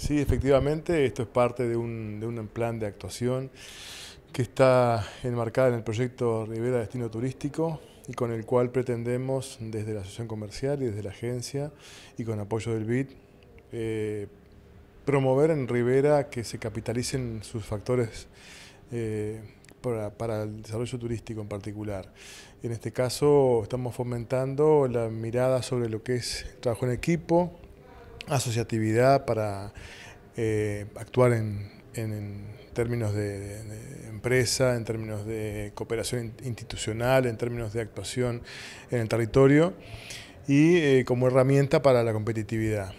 Sí, efectivamente, esto es parte de un, plan de actuación que está enmarcado en el proyecto Rivera Destino Turístico y con el cual pretendemos desde la asociación comercial y desde la agencia y con apoyo del BID eh, promover en Rivera que se capitalicen sus factores eh, para, para, el desarrollo turístico en particular. En este caso estamos fomentando la mirada sobre lo que es trabajo en equipo, asociatividad para eh, actuar en, términos de, empresa, en términos de cooperación institucional, en términos de actuación en el territorio y eh, como herramienta para la competitividad.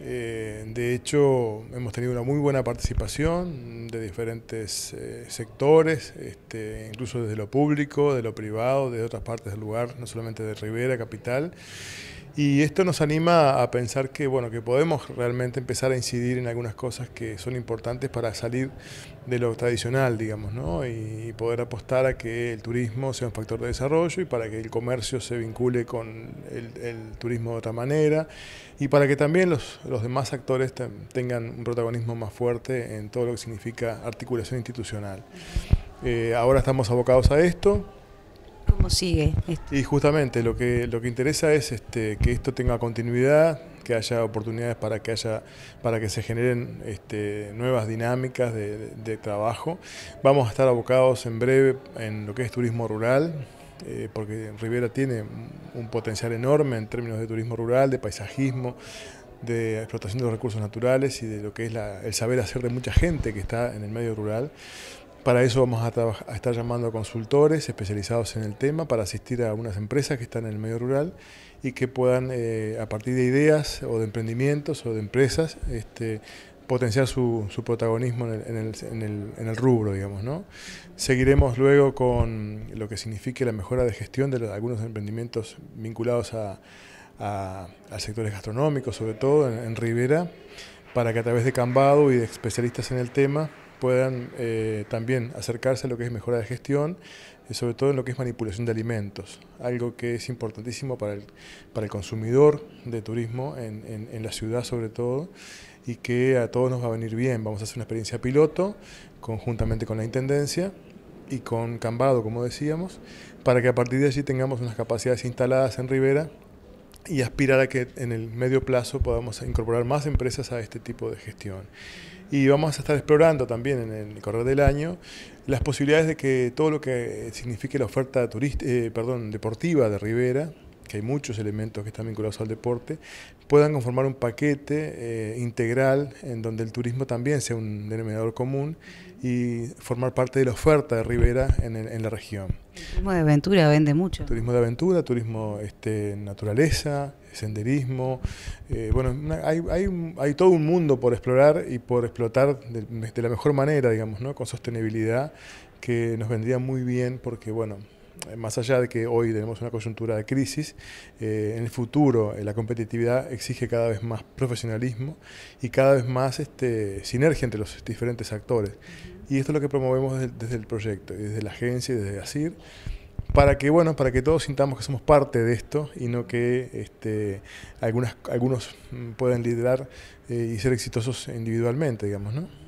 Eh, de hecho, hemos tenido una muy buena participación de diferentes sectores, este, incluso desde lo público, de lo privado, de otras partes del lugar, no solamente de Rivera, capital. Y esto nos anima a pensar que, bueno, que podemos realmente empezar a incidir en algunas cosas que son importantes para salir de lo tradicional, digamos, y poder apostar a que el turismo sea un factor de desarrollo y para que el comercio se vincule con el, turismo de otra manera y para que también los, demás actores tengan un protagonismo más fuerte en todo lo que significa articulación institucional. Eh, ahora estamos abocados a esto, sigue Y justamente lo que, lo que interesa es este, que esto tenga continuidad, que haya oportunidades para que haya para que se generen este, nuevas dinámicas de, trabajo. Vamos a estar abocados en breve en lo que es turismo rural. Eh, porque Riviera tiene un potencial enorme en términos de turismo rural, de paisajismo, de explotación de los recursos naturales y de lo que es el saber hacer de mucha gente que está en el medio rural. Para eso vamos a, estar llamando a consultores especializados en el tema para asistir a unas empresas que están en el medio rural y que puedan, eh, a partir de ideas o de emprendimientos o de empresas, este, potenciar su, protagonismo en el, rubro, digamos. ¿no? Seguiremos luego con lo que signifique la mejora de gestión de algunos emprendimientos vinculados a, sectores gastronómicos, sobre todo en, en Rivera, para que a través de Cambado y de especialistas en el tema puedan eh, también acercarse a lo que es mejora de gestión, y eh, sobre todo en lo que es manipulación de alimentos, algo que es importantísimo para el, para el consumidor de turismo en, en la ciudad sobre todo y que a todos nos va a venir bien. Vamos a hacer una experiencia piloto conjuntamente con la Intendencia y con Cambado, como decíamos, para que a partir de allí tengamos unas capacidades instaladas en Rivera y aspirar a que en el medio plazo podamos incorporar más empresas a este tipo de gestión. Y vamos a estar explorando también en el correr del año las posibilidades de que todo lo que signifique la oferta turista, eh, perdón, deportiva de Rivera, que hay muchos elementos que están vinculados al deporte, puedan conformar un paquete eh, integral en donde el turismo también sea un denominador común y formar parte de la oferta de Rivera en, en la región. Turismo de aventura vende mucho. Turismo de aventura, turismo este, naturaleza, senderismo. Eh, bueno, hay, hay, hay, todo un mundo por explorar y por explotar de, la mejor manera, digamos, ¿no? con sostenibilidad, que nos vendría muy bien porque, bueno, eh, más allá de que hoy tenemos una coyuntura de crisis, eh, en el futuro eh, la competitividad exige cada vez más profesionalismo y cada vez más este, sinergia entre los diferentes actores. Y esto es lo que promovemos desde, el proyecto, desde la agencia y desde ASIR, para que, bueno, para que todos sintamos que somos parte de esto y no que este, algunas, algunos mm, puedan liderar y ser exitosos individualmente, digamos, ¿no?